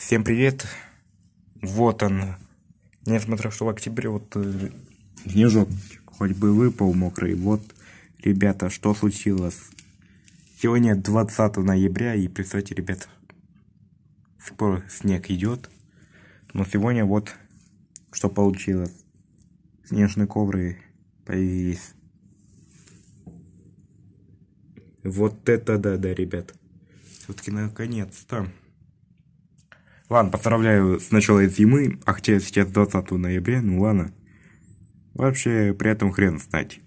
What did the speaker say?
Всем привет! Вот он. Несмотря что в октябре вот э, снежок хоть бы выпал мокрый. Вот, ребята, что случилось? Сегодня 20 ноября и представьте, ребята. скоро снег идет. Но сегодня вот что получилось. Снежные ковры появились. Вот это да-да, ребят. Все-таки наконец-то. Ладно, поздравляю с начала зимы, а хотя сейчас 20 ноября, ну ладно. Вообще, при этом хрен знать.